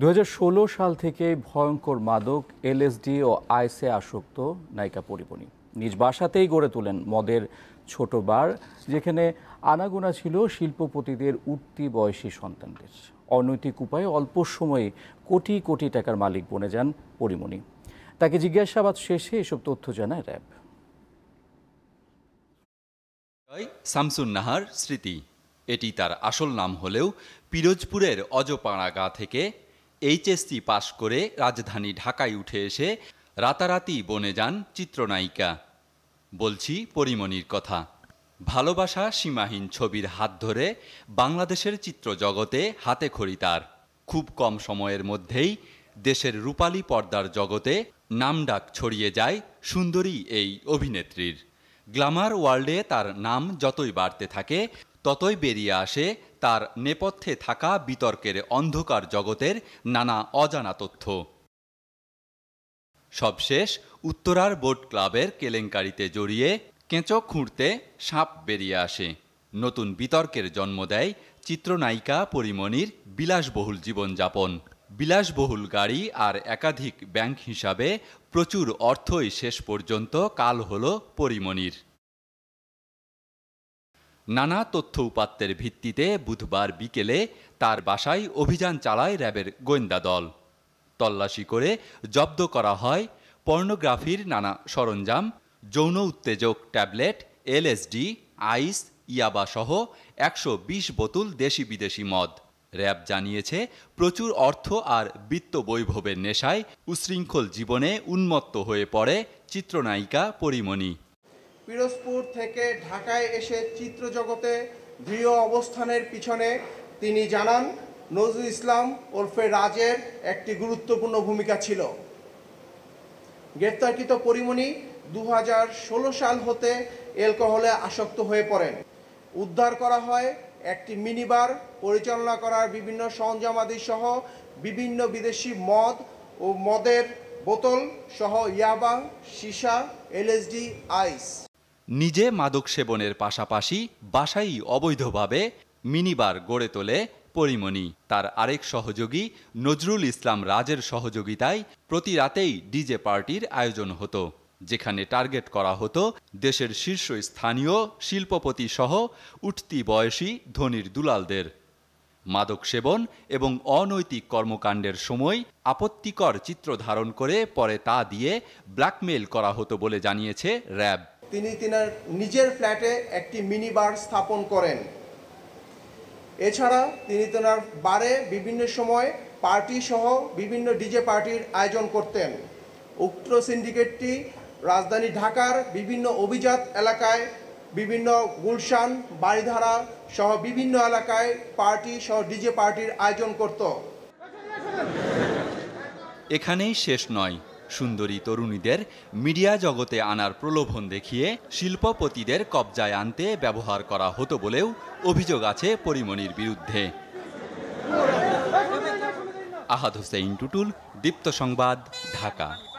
2016 সাল থেকে ভয়ঙ্কর মাদক এলএসডি ও আইসে আসক্ত নায়িকা পরিমণি নিজ বাসাতেই গড়ে তোলেন মদের ছোট বার যেখানে আনাগোনা ছিল শিল্পপতিদের উঠতি বয়সী সন্তানদের অনৈতিক উপায়ে অল্প সময়ে কোটি কোটি টাকার মালিক বনে যান পরিমণি তাকে জিজ্ঞাসাবাদ শেষে এসব তথ্য জানায় র্যাব শামসুন নাহার স্মৃতি এটি তার আসল নাম হলেও পিরোজপুরের অজপাড়া গা থেকে এইচএসসি পাশ করে রাজধানী ঢাকায় উঠে এসে রাতারাতি বনে যান চিত্রনায়িকা বলছি পরিমণির কথা ভালোবাসা সীমাহীন ছবির হাত ধরে বাংলাদেশের চিত্র জগতে হাতে খড়ি তার খুব কম সময়ের মধ্যেই দেশের রূপালী পর্দার জগতে নামডাক ছড়িয়ে যায় সুন্দরী এই অভিনেত্রীর গ্ল্যামার ওয়ার্ল্ডে তার নাম যতই বাড়তে থাকে ততই বেরিয়ে আসে তার নেপথ্যে থাকা বিতর্কের অন্ধকার জগতের নানা অজানা তথ্য সবশেষ উত্তরার বোট ক্লাবের কেলেঙ্কারিতে জড়িয়ে কেঁচো খুঁড়তে সাপ বেরিয়ে আসে নতুন বিতর্কের জন্ম দেয় চিত্রনায়িকা পরিমণির বিলাসবহুল জীবনযাপন বিলাসবহুল গাড়ি আর একাধিক ব্যাংক হিসাবে প্রচুর অর্থই শেষ পর্যন্ত কাল হল পরিমণির নানা তথ্য উপাত্তের ভিত্তিতে বুধবার বিকেলে তার বাসায় অভিযান চালায় র্যাবের গোয়েন্দা দল তল্লাশি করে জব্দ করা হয় পর্নোগ্রাফির নানা সরঞ্জাম যৌন উত্তেজক ট্যাবলেট এলএসডি আইস ইয়াবা সহ একশো বোতল দেশি বিদেশি মদ র্যাব জানিয়েছে প্রচুর অর্থ আর বিত্ত বৈভবের নেশায় উশৃঙ্খল জীবনে উন্মত্ত হয়ে পড়ে চিত্রনায়িকা পরিমণি পিরোজপুর থেকে ঢাকায় এসে চিত্র জগতে দৃঢ় অবস্থানের পিছনে তিনি জানান নজরুল ইসলাম ওরফে রাজের একটি গুরুত্বপূর্ণ ভূমিকা ছিল গ্রেপ্তারকৃত পরিমণি দু সাল হতে অ্যালকোহলে আসক্ত হয়ে পড়েন উদ্ধার করা হয় একটি মিনিবার পরিচালনা করার বিভিন্ন সরঞ্জামাদি সহ বিভিন্ন বিদেশি মদ ও মদের বোতল সহ ইয়াবা সীসা এলএসডি আইস নিজে মাদক সেবনের পাশাপাশি বাসাই অবৈধভাবে মিনিবার গড়ে তোলে পরিমণি তার আরেক সহযোগী নজরুল ইসলাম রাজের সহযোগিতায় প্রতি রাতেই ডিজে পার্টির আয়োজন হতো যেখানে টার্গেট করা হতো দেশের শীর্ষস্থানীয় শিল্পপতি সহ উঠতি বয়সী ধনির দুলালদের মাদক সেবন এবং অনৈতিক কর্মকাণ্ডের সময় আপত্তিকর চিত্র ধারণ করে পরে তা দিয়ে ব্ল্যাকমেইল করা হতো বলে জানিয়েছে র্যাব তিনি তিনার নিজের ফ্ল্যাটে একটি মিনি বার স্থাপন করেন এছাড়া তিনি তেনার বারে বিভিন্ন সময় পার্টি সহ বিভিন্ন ডিজে পার্টির আয়োজন করতেন উক্ত সিন্ডিকেটটি রাজধানী ঢাকার বিভিন্ন অভিজাত এলাকায় বিভিন্ন গুলশান বাড়িধারা সহ বিভিন্ন এলাকায় পার্টি সহ ডিজে পার্টির আয়োজন করত এখানেই শেষ নয় সুন্দরী তরুণীদের মিডিয়া জগতে আনার প্রলোভন দেখিয়ে শিল্পপতিদের কবজায় আনতে ব্যবহার করা হতো বলেও অভিযোগ আছে পরিমণির বিরুদ্ধে আহাদ হোসেন টুটুল দীপ্ত সংবাদ ঢাকা